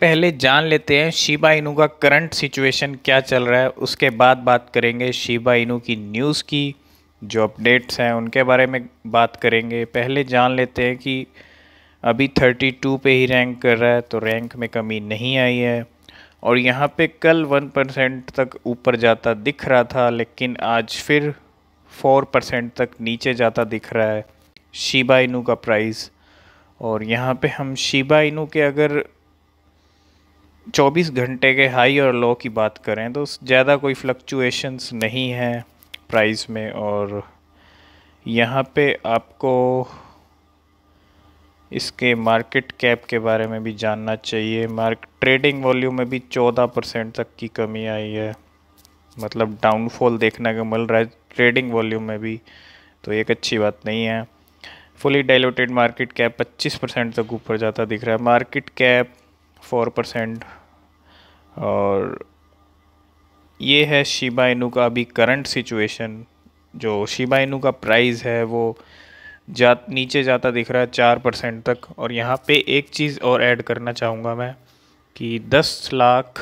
पहले जान लेते हैं शिबा इनू का करंट सिचुएशन क्या चल रहा है उसके बाद बात करेंगे शिबा इनू की न्यूज़ की जो अपडेट्स हैं उनके बारे में बात करेंगे पहले जान लेते हैं कि अभी 32 पे ही रैंक कर रहा है तो रैंक में कमी नहीं आई है और यहाँ पे कल 1 परसेंट तक ऊपर जाता दिख रहा था लेकिन आज फिर 4 परसेंट तक नीचे जाता दिख रहा है शिबा इनू का प्राइस और यहाँ पे हम शिबा इनू के अगर चौबीस घंटे के हाई और लो की बात करें तो ज़्यादा कोई फ्लक्चुएशंस नहीं है प्राइस में और यहाँ पे आपको इसके मार्केट कैप के बारे में भी जानना चाहिए मार्क ट्रेडिंग वॉल्यूम में भी 14 परसेंट तक की कमी आई है मतलब डाउनफॉल देखने को मिल रहा है ट्रेडिंग वॉल्यूम में भी तो एक अच्छी बात नहीं है fully diluted market cap 25 percent तक ऊपर जाता दिख रहा है मार्केट कैप 4 परसेंट और ये है शिबा इनू का अभी करंट सिचुएशन जो शिबा इनू का प्राइस है वो जा नीचे जाता दिख रहा है चार परसेंट तक और यहाँ पे एक चीज़ और ऐड करना चाहूँगा मैं कि दस लाख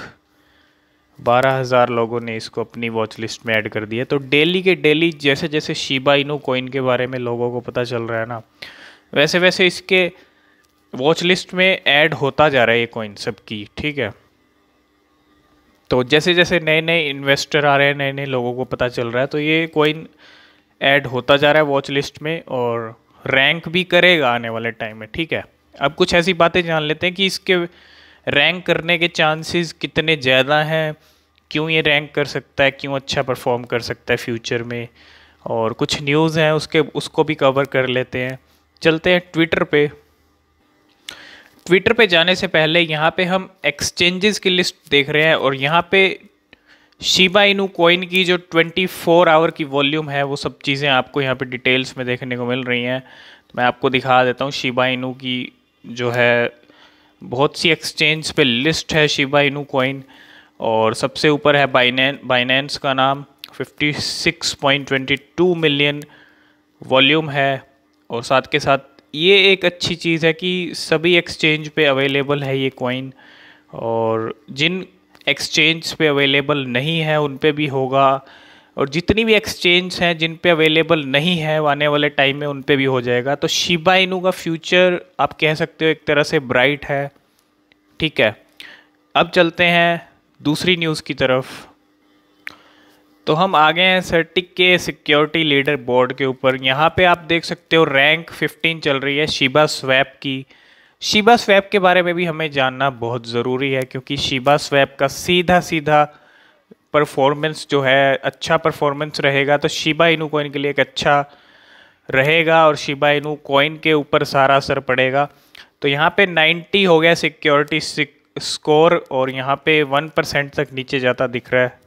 बारह हज़ार लोगों ने इसको अपनी वॉच लिस्ट में ऐड कर दिया तो डेली के डेली जैसे जैसे शिबा इनू कोइन के बारे में लोगों को पता चल रहा है ना वैसे वैसे इसके वॉच लिस्ट में ऐड होता जा रहा है ये कोइन सबकी ठीक है तो जैसे जैसे नए नए इन्वेस्टर आ रहे हैं नए नए लोगों को पता चल रहा है तो ये कोइन ऐड होता जा रहा है वॉच लिस्ट में और रैंक भी करेगा आने वाले टाइम में ठीक है अब कुछ ऐसी बातें जान लेते हैं कि इसके रैंक करने के चांसेस कितने ज़्यादा हैं क्यों ये रैंक कर सकता है क्यों अच्छा परफॉर्म कर सकता है फ्यूचर में और कुछ न्यूज़ हैं उसके उसको भी कवर कर लेते हैं चलते हैं ट्विटर पे ट्विटर पे जाने से पहले यहाँ पे हम एक्सचेंजेस की लिस्ट देख रहे हैं और यहाँ पे शिबा इनू कॉइन की जो 24 आवर की वॉल्यूम है वो सब चीज़ें आपको यहाँ पे डिटेल्स में देखने को मिल रही हैं तो मैं आपको दिखा देता हूँ शिबा इनू की जो है बहुत सी एक्सचेंज पे लिस्ट है शिबा इनू कॉइन और सबसे ऊपर है बाइनेंस बाइनेंस का नाम 56.22 मिलियन वॉल्यूम है और साथ के साथ ये एक अच्छी चीज़ है कि सभी एक्सचेंज पे अवेलेबल है ये कॉइन और जिन एक्सचेंज पे अवेलेबल नहीं है उन पे भी होगा और जितनी भी एक्सचेंज हैं जिन पे अवेलेबल नहीं है आने वाले टाइम में उन पे भी हो जाएगा तो शिबा इनू का फ्यूचर आप कह सकते हो एक तरह से ब्राइट है ठीक है अब चलते हैं दूसरी न्यूज़ की तरफ तो हम आ गए हैं सर्टिक के सिक्योरिटी लीडर बोर्ड के ऊपर यहाँ पे आप देख सकते हो रैंक 15 चल रही है शिबा स्वैप की शिबा स्वैप के बारे में भी हमें जानना बहुत ज़रूरी है क्योंकि शिबा स्वैप का सीधा सीधा परफॉर्मेंस जो है अच्छा परफॉर्मेंस रहेगा तो शिबा इनू कोइन के लिए एक अच्छा रहेगा और शिबा इनू कॉइन के ऊपर सारा असर पड़ेगा तो यहाँ पे 90 हो गया सिक्योरिटी स्कोर और यहाँ पे 1 परसेंट तक नीचे जाता दिख रहा है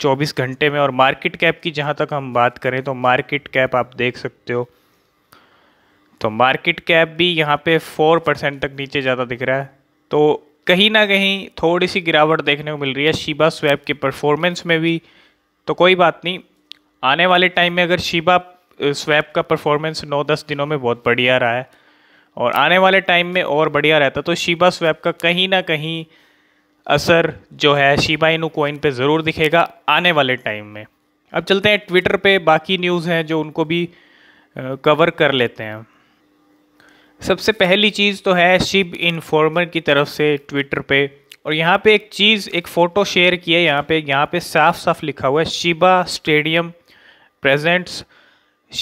24 घंटे में और मार्केट कैप की जहाँ तक हम बात करें तो मार्केट कैप आप देख सकते हो तो मार्केट कैप भी यहाँ पे 4 परसेंट तक नीचे ज़्यादा दिख रहा है तो कहीं ना कहीं थोड़ी सी गिरावट देखने को मिल रही है शिबा स्वैप के परफॉर्मेंस में भी तो कोई बात नहीं आने वाले टाइम में अगर शिबा स्वैप का परफॉर्मेंस नौ दस दिनों में बहुत बढ़िया रहा है और आने वाले टाइम में और बढ़िया रहता तो शिबा स्वैप का कहीं ना कहीं असर जो है शिबा इनू कोइन पे ज़रूर दिखेगा आने वाले टाइम में अब चलते हैं ट्विटर पे बाकी न्यूज़ हैं जो उनको भी कवर कर लेते हैं सबसे पहली चीज़ तो है शिब इन्फॉर्मर की तरफ से ट्विटर पे और यहाँ पे एक चीज़ एक फ़ोटो शेयर की है यहाँ पे यहाँ पे साफ साफ लिखा हुआ है Shiba stadium presents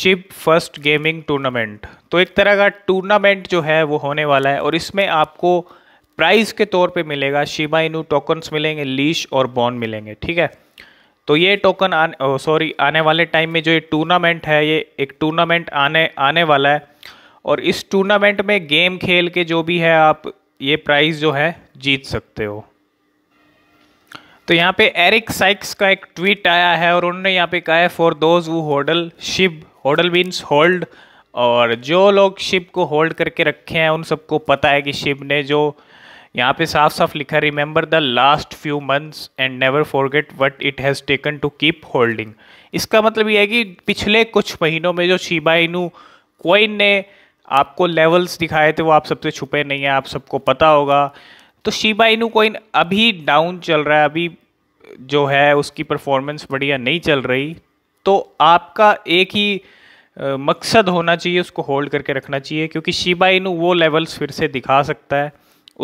Shib first gaming tournament तो एक तरह का टूर्नामेंट जो है वो होने वाला है और इसमें आपको प्राइस के तौर पे मिलेगा शिबा इनू टोकन्स मिलेंगे लीश और बॉन्ड मिलेंगे ठीक है तो ये टोकन सॉरी आने वाले टाइम में जो ये टूर्नामेंट है ये एक टूर्नामेंट आने आने वाला है और इस टूर्नामेंट में गेम खेल के जो भी है आप ये प्राइज़ जो है जीत सकते हो तो यहाँ पे एरिक साइक्स का एक ट्वीट आया है और उन्होंने यहाँ पे कहा है फॉर दोज वो hodl ship hodl means hold और जो लोग शिप को होल्ड करके रखे हैं उन सबको पता है कि शिप ने जो यहाँ पे साफ साफ लिखा remember the last few months and never forget what it has taken to keep holding इसका मतलब ये है कि पिछले कुछ महीनों में जो शिबा इनू कोइन ने आपको लेवल्स दिखाए थे वो आप सबसे छुपे नहीं हैं आप सबको पता होगा तो शिबा इनू कोइन अभी डाउन चल रहा है अभी जो है उसकी परफॉर्मेंस बढ़िया नहीं चल रही तो आपका एक ही मकसद होना चाहिए उसको होल्ड करके रखना चाहिए क्योंकि शिबा इनू वो लेवल्स फिर से दिखा सकता है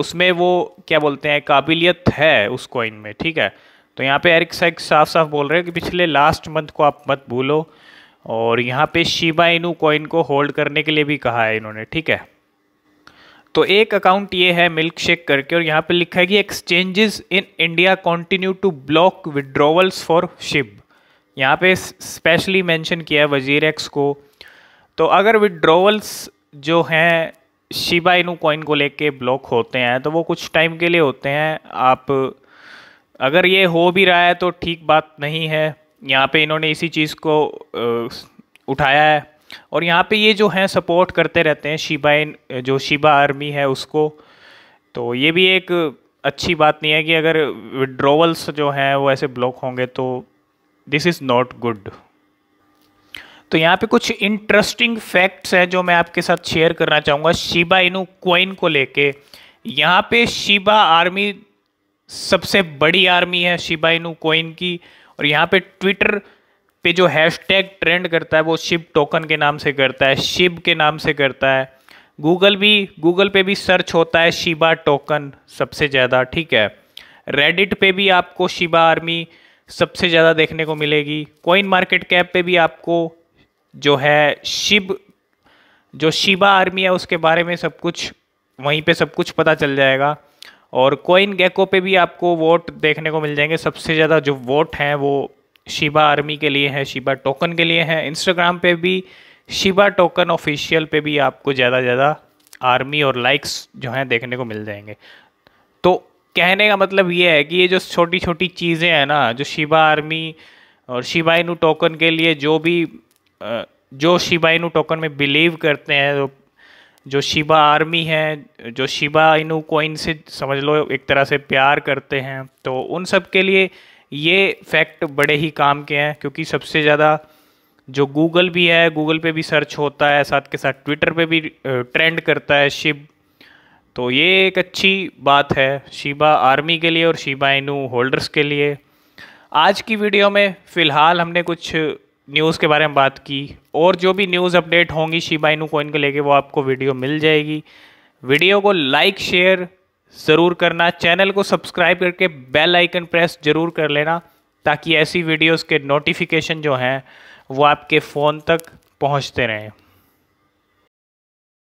उसमें वो क्या बोलते हैं काबिलियत है उस कॉइन में ठीक है तो यहाँ पे एरिक सैक साफ साफ बोल रहे हैं कि पिछले लास्ट मंथ को आप मत भूलो और यहाँ पे शिबा इनू कॉइन को होल्ड करने के लिए भी कहा है इन्होंने ठीक है तो एक अकाउंट ये है मिल्क शेक करके और यहाँ पे लिखा है कि exchanges in India continue to block withdrawals for Shib यहाँ पे स्पेशली मेंशन किया है वजीर एक्स को तो अगर विड्रोवल्स जो हैं शिबा इनू कॉइन को लेके ब्लॉक होते हैं तो वो कुछ टाइम के लिए होते हैं आप अगर ये हो भी रहा है तो ठीक बात नहीं है यहाँ पे इन्होंने इसी चीज़ को उठाया है और यहाँ पे ये जो हैं सपोर्ट करते रहते हैं शिबा इन जो शिबा आर्मी है उसको तो ये भी एक अच्छी बात नहीं है कि अगर विड्रोवल्स जो हैं वो ऐसे ब्लॉक होंगे तो दिस इज़ नॉट गुड तो यहाँ पे कुछ इंटरेस्टिंग फैक्ट्स हैं जो मैं आपके साथ शेयर करना चाहूँगा शिबा इनू कोइन को लेके यहाँ पे शिबा आर्मी सबसे बड़ी आर्मी है शिबा इनू कोइन की और यहाँ पे ट्विटर पे जो हैशटैग ट्रेंड करता है वो शिब टोकन के नाम से करता है शिब के नाम से करता है गूगल भी गूगल पे भी सर्च होता है शिबा टोकन सबसे ज़्यादा ठीक है रेडिट पे भी आपको शिबा आर्मी सबसे ज़्यादा देखने को मिलेगी कोइन मार्केट कैप पे भी आपको जो है शिव जो शिबा आर्मी है उसके बारे में सब कुछ वहीं पे सब कुछ पता चल जाएगा और कोइन गेको पे भी आपको वोट देखने को मिल जाएंगे सबसे ज़्यादा जो वोट हैं वो शिबा आर्मी के लिए हैं शिबा टोकन के लिए हैं इंस्टाग्राम पे भी शिबा टोकन ऑफिशियल पे भी आपको ज़्यादा ज़्यादा आर्मी और लाइक्स जो हैं देखने को मिल जाएंगे तो कहने का मतलब ये है कि ये जो छोटी छोटी चीज़ें हैं ना जो शिबा आर्मी और शिबाइनू टोकन के लिए जो भी तो जो शिबा इनू टोकन में बिलीव करते हैं जो शिबा आर्मी है जो शिबा इनू कोइन से समझ लो एक तरह से प्यार करते हैं तो उन सब के लिए ये फैक्ट बड़े ही काम के हैं क्योंकि सबसे ज़्यादा जो गूगल भी है गूगल पे भी सर्च होता है साथ के साथ ट्विटर पे भी ट्रेंड करता है शिब तो ये एक अच्छी बात है शिबा आर्मी के लिए और शिबा इनू होल्डर्स के लिए आज की वीडियो में फ़िलहाल हमने कुछ न्यूज़ के बारे में बात की और जो भी न्यूज़ अपडेट होंगी शिबा इनू कोइन को लेके वो आपको वीडियो मिल जाएगी वीडियो को लाइक शेयर ज़रूर करना चैनल को सब्सक्राइब करके बेल आइकन प्रेस ज़रूर कर लेना ताकि ऐसी वीडियोस के नोटिफिकेशन जो हैं वो आपके फ़ोन तक पहुंचते रहें